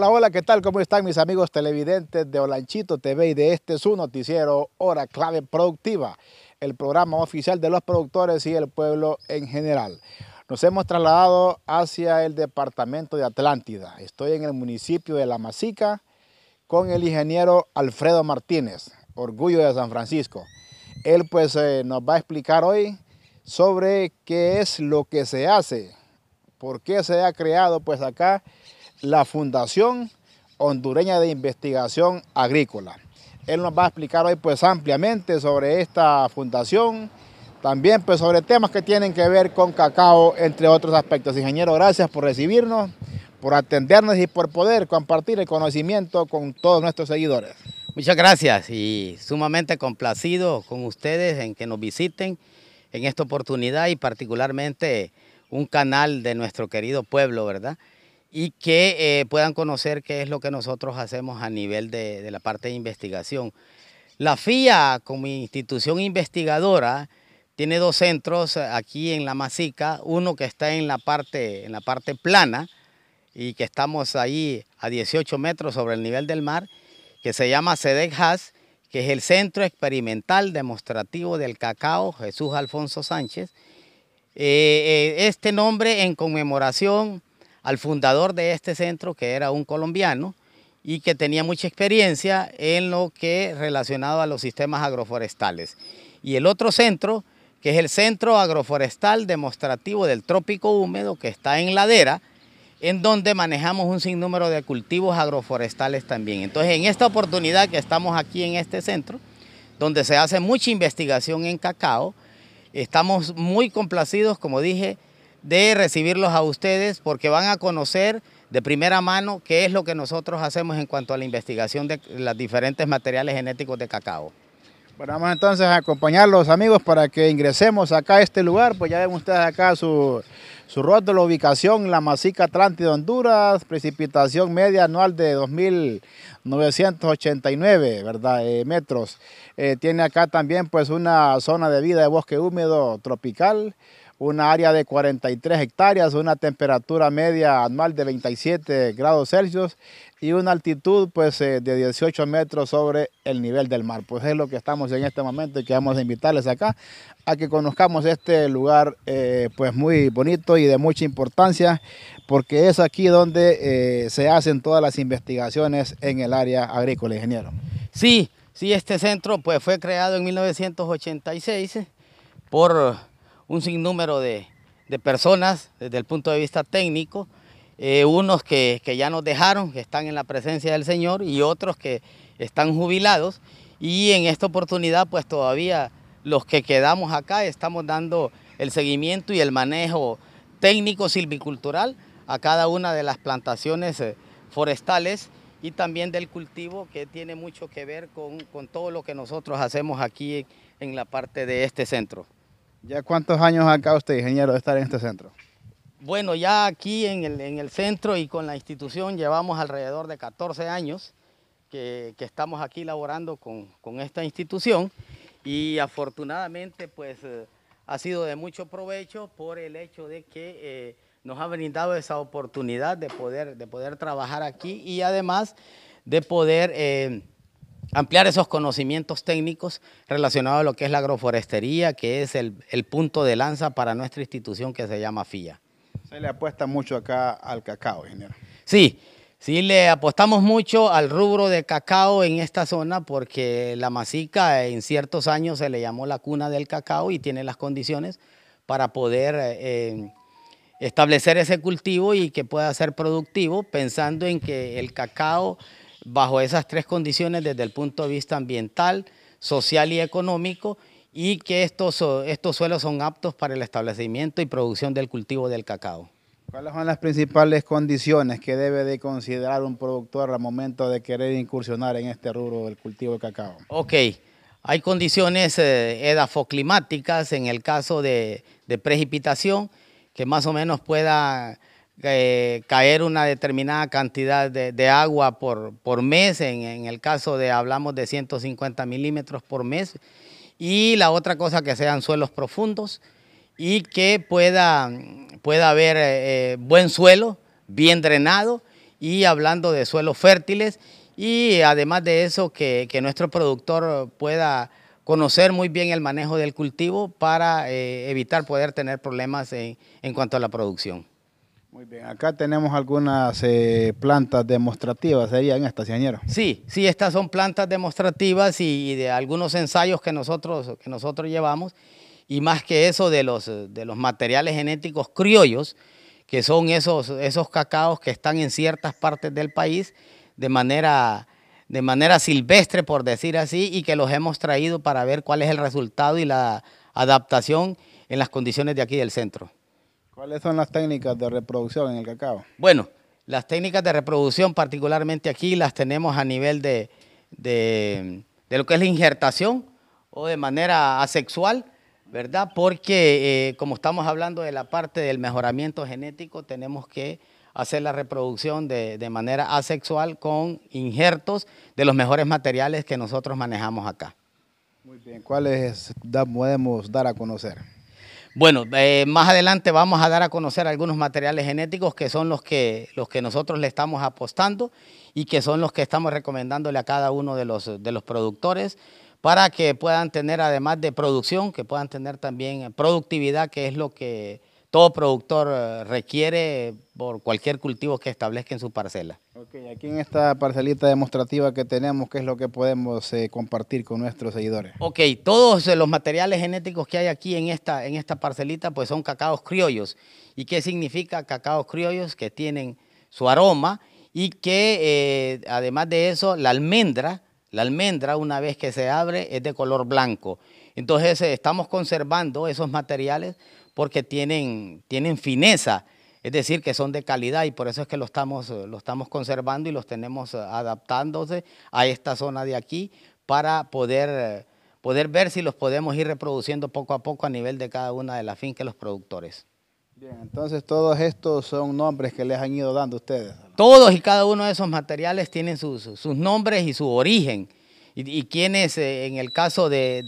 Hola, hola, ¿qué tal? ¿Cómo están mis amigos televidentes de Olanchito TV y de este su noticiero Hora Clave Productiva, el programa oficial de los productores y el pueblo en general? Nos hemos trasladado hacia el departamento de Atlántida. Estoy en el municipio de La Masica con el ingeniero Alfredo Martínez, orgullo de San Francisco. Él pues eh, nos va a explicar hoy sobre qué es lo que se hace, por qué se ha creado pues acá la Fundación Hondureña de Investigación Agrícola. Él nos va a explicar hoy pues ampliamente sobre esta fundación, también pues sobre temas que tienen que ver con cacao, entre otros aspectos. Ingeniero, gracias por recibirnos, por atendernos y por poder compartir el conocimiento con todos nuestros seguidores. Muchas gracias y sumamente complacido con ustedes en que nos visiten en esta oportunidad y particularmente un canal de nuestro querido pueblo, ¿verdad? y que eh, puedan conocer qué es lo que nosotros hacemos a nivel de, la parte de investigación. La FIA, como institución investigadora, tiene dos centros aquí en La Masica, uno que está en la parte, en la parte plana y que estamos ahí a 18 metros sobre el nivel del mar, que se llama SEDEC HAS, que es el Centro Experimental Demostrativo del Cacao Jesús Alfonso Sánchez. Eh, eh, este nombre en conmemoración al fundador de este centro, que era un colombiano y que tenía mucha experiencia en lo que relacionado a los sistemas agroforestales. Y el otro centro, que es el Centro Agroforestal Demostrativo del Trópico Húmedo, que está en Ladera, en donde manejamos un sinnúmero de cultivos agroforestales también. Entonces, en esta oportunidad que estamos aquí en este centro, donde se hace mucha investigación en cacao, estamos muy complacidos, como dije, de recibirlos a ustedes porque van a conocer de primera mano qué es lo que nosotros hacemos en cuanto a la investigación de los diferentes materiales genéticos de cacao. Bueno, vamos entonces a acompañarlos amigos para que ingresemos acá a este lugar, pues ya ven ustedes acá su, su rótulo, ubicación, la Masica Atlántida, Honduras, precipitación media anual de 2.989 ¿verdad? Eh, metros. Eh, tiene acá también pues una zona de vida de bosque húmedo tropical, una área de 43 hectáreas, una temperatura media anual de 27 grados Celsius y una altitud pues, eh, de 18 metros sobre el nivel del mar. Pues es lo que estamos en este momento y queremos invitarles acá a que conozcamos este lugar eh, pues muy bonito y de mucha importancia porque es aquí donde eh, se hacen todas las investigaciones en el área agrícola, ingeniero. Sí, sí, este centro pues fue creado en 1986 por un sinnúmero de, personas desde el punto de vista técnico, eh, unos que, ya nos dejaron, que están en la presencia del Señor y otros que están jubilados. Y en esta oportunidad, pues todavía los que quedamos acá estamos dando el seguimiento y el manejo técnico silvicultural a cada una de las plantaciones eh, forestales y también del cultivo que tiene mucho que ver con todo lo que nosotros hacemos aquí en la parte de este centro. ¿Ya cuántos años acá usted, ingeniero, de estar en este centro? Bueno, ya aquí en el, centro y con la institución llevamos alrededor de 14 años que, estamos aquí laborando con, esta institución y afortunadamente pues eh, ha sido de mucho provecho por el hecho de que eh, nos ha brindado esa oportunidad de poder, de poder trabajar aquí y además de poder eh, ampliar esos conocimientos técnicos relacionados a lo que es la agroforestería, que es el, punto de lanza para nuestra institución que se llama FIA. Se le apuesta mucho acá al cacao, General. Sí, sí le apostamos mucho al rubro de cacao en esta zona porque la masica en ciertos años se le llamó la cuna del cacao y tiene las condiciones para poder... Eh, establecer ese cultivo y que pueda ser productivo, pensando en que el cacao bajo esas tres condiciones desde el punto de vista ambiental, social y económico y que estos, estos suelos son aptos para el establecimiento y producción del cultivo del cacao. ¿Cuáles son las principales condiciones que debe de considerar un productor al momento de querer incursionar en este rubro del cultivo del cacao? Ok, hay condiciones eh, edafoclimáticas en el caso de precipitación que más o menos pueda eh, caer una determinada cantidad de, agua por, mes, en, el caso de hablamos de 150 milímetros por mes, y la otra cosa que sean suelos profundos y que pueda, haber eh, eh, buen suelo, bien drenado, y hablando de suelos fértiles, y además de eso que, nuestro productor pueda conocer muy bien el manejo del cultivo para evitar poder tener problemas en cuanto a la producción. Muy bien, acá tenemos algunas eh, plantas demostrativas, serían estas, señor? Sí, sí, estas son plantas demostrativas y, de algunos ensayos que nosotros, que nosotros llevamos, y más que eso de los, de los materiales genéticos criollos, que son esos, esos cacaos que están en ciertas partes del país de manera, de manera silvestre, por decir así, y que los hemos traído para ver cuál es el resultado y la adaptación en las condiciones de aquí del centro. ¿Cuáles son las técnicas de reproducción en el cacao? Bueno, las técnicas de reproducción particularmente aquí las tenemos a nivel de, lo que es la injertación o de manera asexual, ¿verdad? Porque eh, como estamos hablando de la parte del mejoramiento genético, tenemos que hacer la reproducción de, manera asexual con injertos de los mejores materiales que nosotros manejamos acá. Muy bien, ¿cuáles podemos dar a conocer? Bueno, eh, más adelante vamos a dar a conocer algunos materiales genéticos que son los que, los que nosotros le estamos apostando y que son los que estamos recomendándole a cada uno de los, de los productores para que puedan tener, además de producción, que puedan tener también productividad, que es lo que todo productor eh, requiere por cualquier cultivo que establezca en su parcela. Ok, aquí en esta parcelita demostrativa que tenemos, ¿qué es lo que podemos eh, compartir con nuestros seguidores? Ok, todos eh, los materiales genéticos que hay aquí en esta, en esta parcelita pues son cacaos criollos. ¿Y qué significa cacaos criollos? Que tienen su aroma y que además de eso la almendra, la almendra una vez que se abre es de color blanco. Entonces estamos conservando esos materiales porque tienen, tienen fineza, es decir, que son de calidad y por eso es que lo estamos, eh, lo estamos conservando y los tenemos eh, adaptándose a esta zona de aquí para poder, eh, poder ver si los podemos ir reproduciendo poco a poco a nivel de cada una de las fincas los productores. Bien, entonces todos estos son nombres que les han ido dando ustedes. Todos y cada uno de esos materiales tienen sus, nombres y su origen. Y, quienes, en el caso de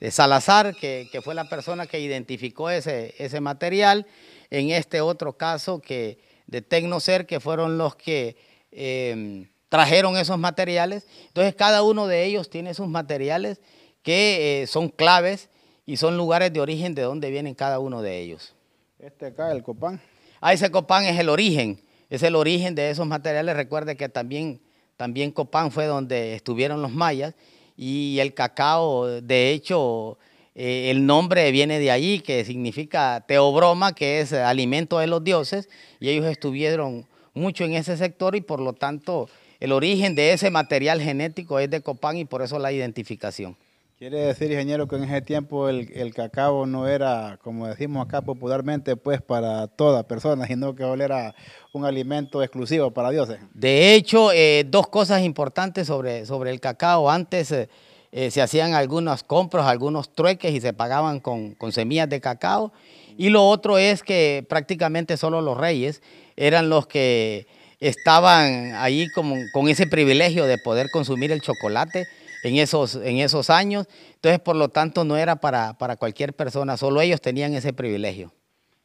de Salazar, que, fue la persona que identificó ese, material, en este otro caso que de Tecnocer, que fueron los que em, trajeron esos materiales. Entonces cada uno de ellos tiene sus materiales que eh, son claves y son lugares de origen de donde vienen cada uno de ellos. Este acá, el copán. Ah, ese copán es el origen, es el origen de esos materiales. Recuerde que también, también copán fue donde estuvieron los mayas y el cacao, de hecho, eh, el nombre viene de allí, que significa teobroma, que es alimento de los dioses, y ellos estuvieron mucho en ese sector y por lo tanto el origen de ese material genético es de Copán y por eso la identificación. Quiere decir, ingeniero, que en ese tiempo el, cacao no era, como decimos acá popularmente, pues para todas personas, sino que era un alimento exclusivo para dioses. De hecho, eh, dos cosas importantes sobre, sobre el cacao. Antes eh, eh, se hacían algunas compras, algunos trueques y se pagaban con, semillas de cacao. Y lo otro es que prácticamente solo los reyes eran los que estaban ahí como, con ese privilegio de poder consumir el chocolate en esos, en esos años. Entonces, por lo tanto, no era para, cualquier persona, solo ellos tenían ese privilegio.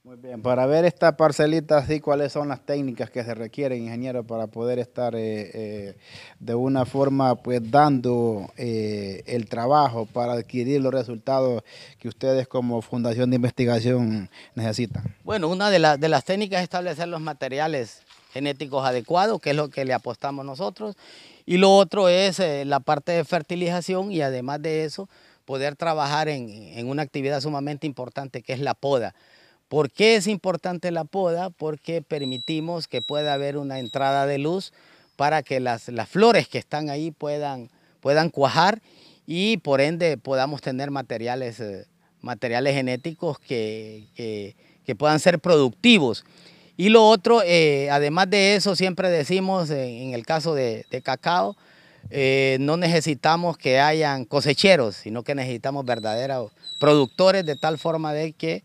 Muy bien, para ver esta parcelita así, ¿cuáles son las técnicas que se requieren, ingeniero, para poder estar eh, eh, de una forma pues dando eh, el trabajo para adquirir los resultados que ustedes como Fundación de Investigación necesitan? Bueno, una de, de las técnicas es establecer los materiales genéticos adecuados, que es lo que le apostamos nosotros. Y lo otro es eh, la parte de fertilización y además de eso, poder trabajar en, una actividad sumamente importante que es la poda. ¿Por qué es importante la poda? Porque permitimos que pueda haber una entrada de luz para que las, flores que están ahí puedan, puedan cuajar y por ende podamos tener materiales, eh, materiales genéticos que, que puedan ser productivos. Y lo otro, eh, además de eso, siempre decimos eh, en el caso de, cacao, eh, no necesitamos que hayan cosecheros, sino que necesitamos verdaderos productores de tal forma de que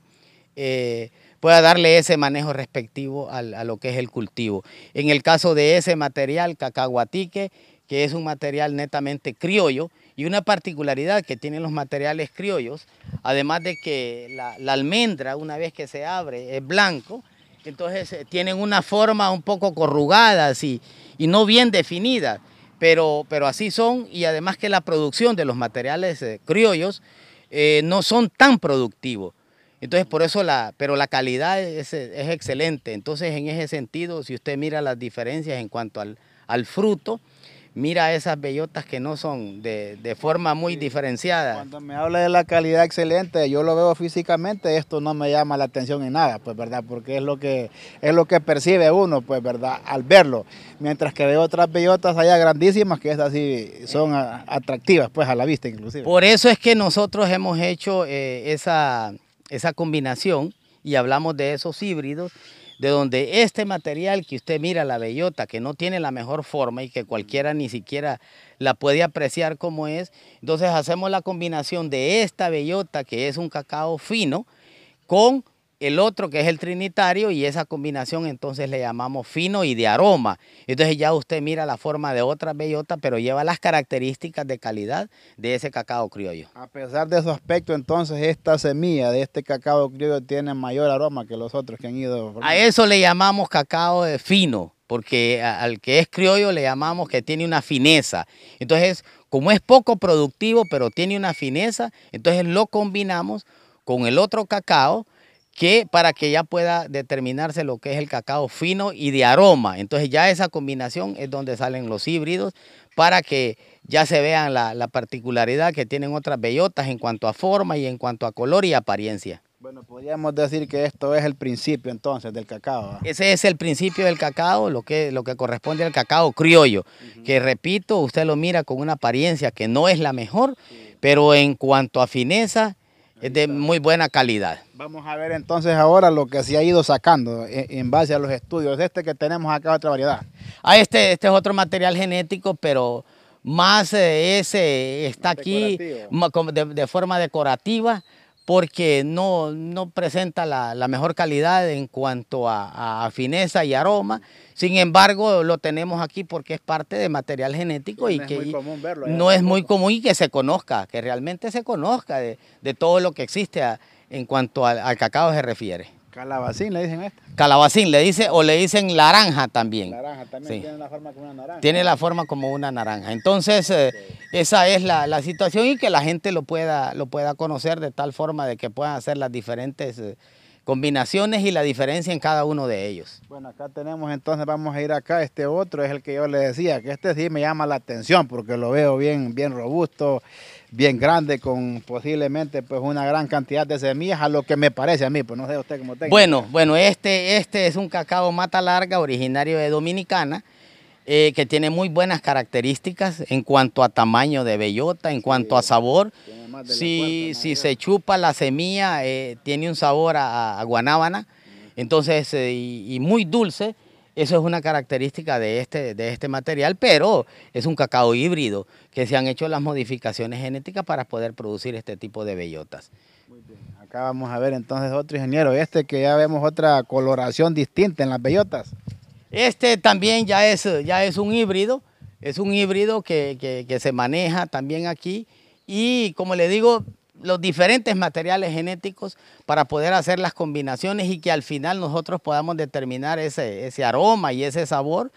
pueda darle ese manejo respectivo a lo que es el cultivo. En el caso de ese material, cacahuatique, que es un material netamente criollo, y una particularidad que tienen los materiales criollos, además de que la almendra, una vez que se abre, es blanco, entonces eh, tienen una forma un poco corrugada así, y no bien definida, pero, pero así son y además que la producción de los materiales eh, criollos eh, no son tan productivos. Entonces por eso la, pero la calidad es, es, excelente. Entonces en ese sentido, si usted mira las diferencias en cuanto al, al fruto, mira esas bellotas que no son de, forma muy diferenciada. Cuando me habla de la calidad excelente, yo lo veo físicamente, esto no me llama la atención en nada, pues verdad, porque es lo que es lo que percibe uno, pues verdad, al verlo. Mientras que veo otras bellotas allá grandísimas que estas sí son atractivas, pues a la vista inclusive. Por eso es que nosotros hemos hecho eh, esa, esa combinación y hablamos de esos híbridos de donde este material que usted mira, la bellota, que no tiene la mejor forma y que cualquiera ni siquiera la puede apreciar como es, entonces hacemos la combinación de esta bellota, que es un cacao fino, con el otro que es el trinitario y esa combinación entonces le llamamos fino y de aroma. Entonces ya usted mira la forma de otra bellota pero lleva las características de calidad de ese cacao criollo. A pesar de su aspecto, entonces esta semilla de este cacao criollo tiene mayor aroma que los otros que han ido. A eso le llamamos cacao fino, porque al que es criollo le llamamos que tiene una fineza. Entonces, como es poco productivo, pero tiene una fineza, entonces lo combinamos con el otro cacao que para que ya pueda determinarse lo que es el cacao fino y de aroma. Entonces ya esa combinación es donde salen los híbridos para que ya se vean la, particularidad que tienen otras bellotas en cuanto a forma y en cuanto a color y apariencia. Bueno, podríamos decir que esto es el principio entonces del cacao. ¿ah? Ese es el principio del cacao, lo que, lo que corresponde al cacao criollo, que repito, usted lo mira con una apariencia que no es la mejor, pero en cuanto a fineza, es de muy buena calidad. Vamos a ver entonces ahora lo que se ha ido sacando eh, en, base a los estudios. Este que tenemos acá, otra variedad. Ah, este, este es otro material genético, pero más eh, ese está aquí de, forma decorativa porque no, no presenta la, mejor calidad en cuanto a, fineza y aroma. Sin embargo, lo tenemos aquí porque es parte de material genético y no que es muy común verlo, no es muy común y que se conozca, que realmente se conozca de, de todo lo que existe en cuanto al cacao se refiere. Calabacín le dicen esto? Calabacín le dice o le dicen naranja también. Naranja también tiene la forma como una naranja. Tiene la forma como una naranja. Entonces, eh, esa es la, situación y que la gente lo pueda, lo pueda conocer de tal forma de que puedan hacer las diferentes eh, combinaciones y la diferencia en cada uno de ellos. Bueno, acá tenemos entonces, vamos a ir acá, este otro es el que yo le decía, que este sí me llama la atención porque lo veo bien, bien robusto, bien grande, con posiblemente pues una gran cantidad de semillas, a lo que me parece a mí, pues no sé usted cómo tenga. Bueno, bueno, este, este es un cacao mata larga originario de Dominicana, eh, que tiene muy buenas características en cuanto a tamaño de bellota, en cuanto a sabor. Si, si se chupa la semilla, eh, tiene un sabor a, guanábana, entonces, eh, y, muy dulce. Eso es una característica de este, de este material, pero es un cacao híbrido que se han hecho las modificaciones genéticas para poder producir este tipo de bellotas. Acá vamos a ver entonces otro ingeniero, este que ya vemos otra coloración distinta en las bellotas. Este también ya es, ya es un híbrido, es un híbrido que, se maneja también aquí y como le digo, los diferentes materiales genéticos para poder hacer las combinaciones y que al final nosotros podamos determinar ese, ese aroma y ese sabor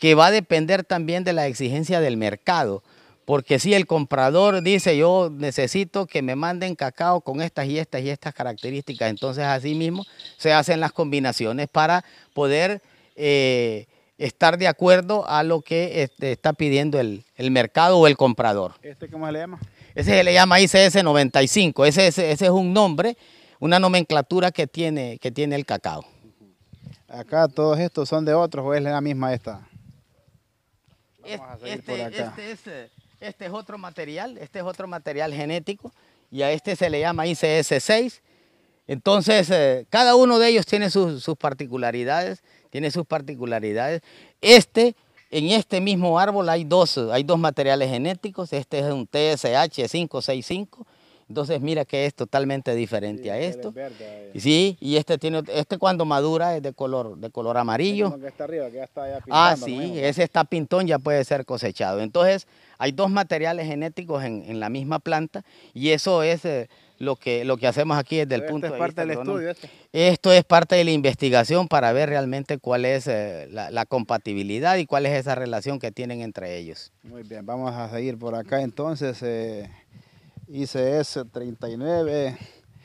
que va a depender también de la exigencia del mercado. Porque si el comprador dice yo necesito que me manden cacao con estas y estas y estas características, entonces así mismo se hacen las combinaciones para poder eh, estar de acuerdo a lo que este, está pidiendo el, mercado o el comprador. ¿Este cómo se le llama? Ese se le llama ICS95, ese, ese, es un nombre, una nomenclatura que tiene, que tiene el cacao. Acá todos estos son de otros o es la misma esta. este, este, este, eh, este es otro material, este es otro material genético y a este se le llama ICS6 entonces, eh, cada uno de ellos tiene sus, particularidades, tiene sus particularidades. Este, en este mismo árbol hay dos, hay dos materiales genéticos, este es un TSH565, entonces mira que es totalmente diferente a esto. Verde, sí, y este tiene este cuando madura es de color de color amarillo. Este ah, sí, ese está pintón, ya puede ser cosechado. Entonces, hay dos materiales genéticos en, la misma planta y eso es eh, lo que, lo que hacemos aquí es del punto de vista. Esto es parte del estudio. Este. Esto es parte de la investigación para ver realmente cuál es eh, la, compatibilidad y cuál es esa relación que tienen entre ellos. Muy bien, vamos a seguir por acá entonces. Eh, ICS 39.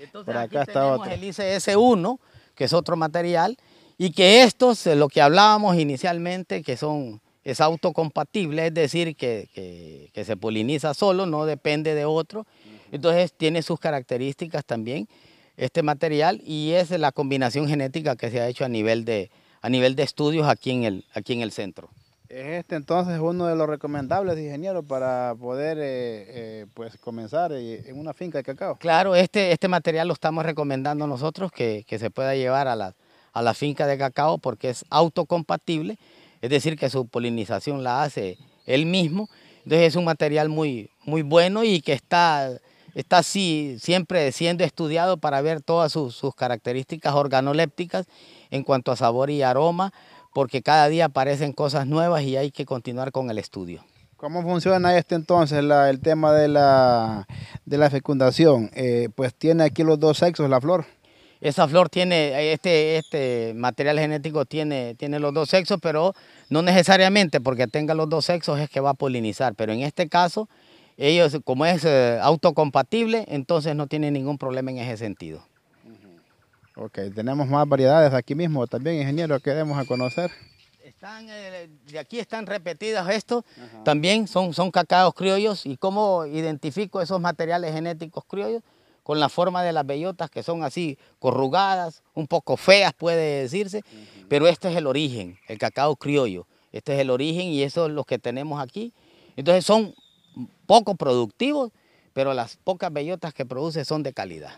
Entonces por acá aquí tenemos el ICS 1, que es otro material, y que estos, eh, lo que hablábamos inicialmente, que son es autocompatible, es decir, que, se poliniza solo, no depende de otro. Entonces tiene sus características también este material y es la combinación genética que se ha hecho a nivel de, a nivel de estudios aquí en, el, aquí en el centro. Este entonces uno de los recomendables, ingeniero, para poder eh, eh, pues comenzar eh, en una finca de cacao. Claro, este, este material lo estamos recomendando nosotros que, se pueda llevar a la, a la finca de cacao porque es autocompatible, es decir, que su polinización la hace él mismo. Entonces es un material muy, muy bueno y que está está así, siempre siendo estudiado para ver todas sus, características organolépticas en cuanto a sabor y aroma, porque cada día aparecen cosas nuevas y hay que continuar con el estudio. ¿Cómo funciona este entonces el tema de la, de la fecundación? Eh, pues tiene aquí los dos sexos la flor. Esa flor tiene, este, este, material genético tiene, tiene los dos sexos, pero no necesariamente porque tenga los dos sexos es que va a polinizar, pero en este caso ellos, como es eh, autocompatible, entonces no tienen ningún problema en ese sentido. Ok, tenemos más variedades aquí mismo también, ingeniero, queremos a conocer. Están, eh, de aquí están repetidas estos, también son, son cacaos criollos. ¿Y cómo identifico esos materiales genéticos criollos? Con la forma de las bellotas que son así corrugadas, un poco feas puede decirse, pero este es el origen, el cacao criollo. Este es el origen y eso es lo que tenemos aquí. Entonces son poco productivos, pero las pocas bellotas que produce son de calidad.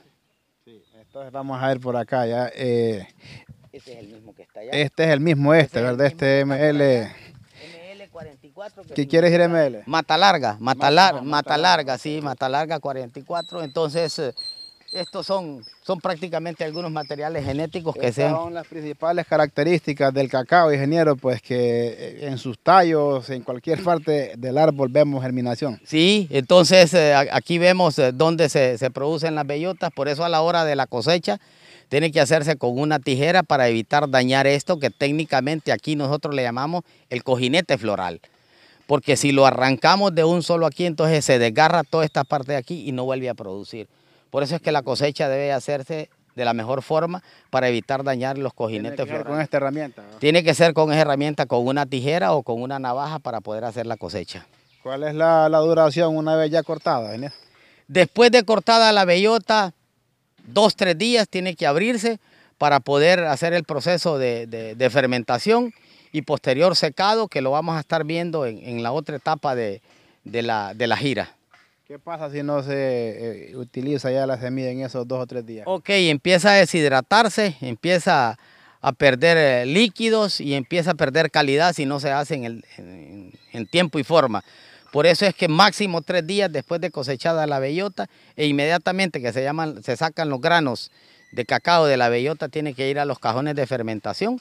entonces vamos a ver por acá ya. Eh, este es el mismo Este es este, ¿verdad? Este ML. ML44. ¿Qué quieres ir ML? Mata larga, mata, larga, mata larga, sí, mata larga 44. Entonces... Eh, estos son, prácticamente algunos materiales genéticos que son las principales características del cacao, ingeniero, pues que eh, en sus tallos, en cualquier parte del árbol vemos germinación. Sí, entonces eh, aquí vemos eh, dónde se, se producen las bellotas, por eso a la hora de la cosecha tiene que hacerse con una tijera para evitar dañar esto que técnicamente aquí nosotros le llamamos el cojinete floral porque si lo arrancamos de un solo aquí, entonces se desgarra toda esta parte de aquí y no vuelve a producir. Por eso es que la cosecha debe hacerse de la mejor forma para evitar dañar los cojinetes Tiene que Ser con esta herramienta. Tiene que ser con esa herramienta, con una tijera o con una navaja para poder hacer la cosecha. ¿Cuál es la, duración una vez ya cortada? Inés? Después de cortada la bellota, dos, tres días tiene que abrirse para poder hacer el proceso de, fermentación y posterior secado que lo vamos a estar viendo en, la otra etapa de, la gira. ¿Qué pasa si no se eh, utiliza ya la semilla en esos dos o tres días? Ok, empieza a deshidratarse, empieza a perder eh, líquidos y empieza a perder calidad si no se hace en, tiempo y forma. Por eso es que máximo tres días después de cosechada la bellota e inmediatamente que se, llaman, se sacan los granos de cacao de la bellota tiene que ir a los cajones de fermentación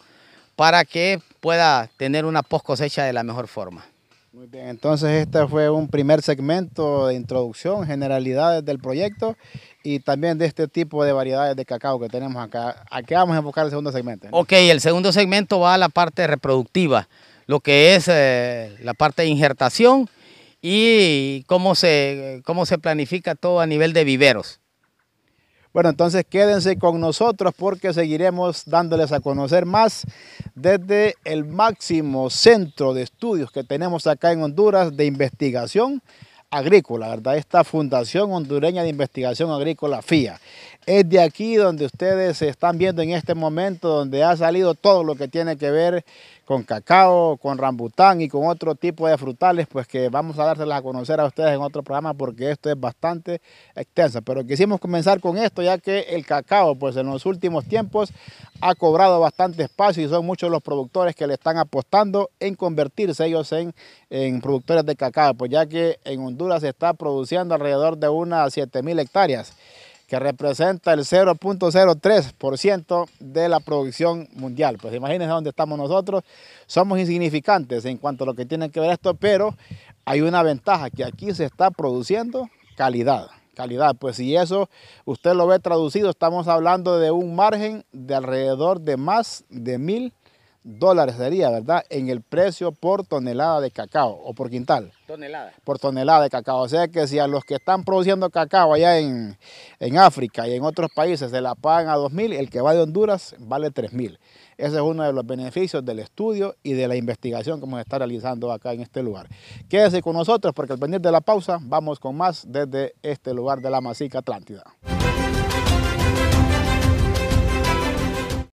para que pueda tener una post cosecha de la mejor forma. Muy bien, entonces este fue un primer segmento de introducción, generalidades del proyecto y también de este tipo de variedades de cacao que tenemos acá. ¿A qué vamos a enfocar el segundo segmento? Ok, el segundo segmento va a la parte reproductiva, lo que es eh, la parte de injertación y cómo se, cómo se planifica todo a nivel de viveros. Bueno, entonces quédense con nosotros porque seguiremos dándoles a conocer más desde el máximo centro de estudios que tenemos acá en Honduras de investigación agrícola, ¿verdad? Esta Fundación Hondureña de Investigación Agrícola, FIA. Es de aquí donde ustedes se están viendo en este momento, donde ha salido todo lo que tiene que ver con cacao, con rambután y con otro tipo de frutales, pues que vamos a dárselas a conocer a ustedes en otro programa porque esto es bastante extenso. Pero quisimos comenzar con esto, ya que el cacao, pues en los últimos tiempos ha cobrado bastante espacio y son muchos los productores que le están apostando en convertirse ellos en, en productores de cacao, pues ya que en Honduras se está produciendo alrededor de unas mil hectáreas, que representa el 0.03% de la producción mundial. Pues imagínense dónde estamos nosotros. Somos insignificantes en cuanto a lo que tiene que ver esto, pero hay una ventaja, que aquí se está produciendo calidad calidad. Pues si eso usted lo ve traducido, estamos hablando de un margen de alrededor de más de mil dólares sería, ¿verdad? En el precio por tonelada de cacao o por quintal. Tonelada. Por tonelada de cacao. O sea que si a los que están produciendo cacao allá en, África y en otros países se la pagan a 2.000, el que va de Honduras vale 3.000. Ese es uno de los beneficios del estudio y de la investigación que vamos a estar realizando acá en este lugar. Quédese con nosotros porque al venir de la pausa vamos con más desde este lugar de la Masica Atlántida.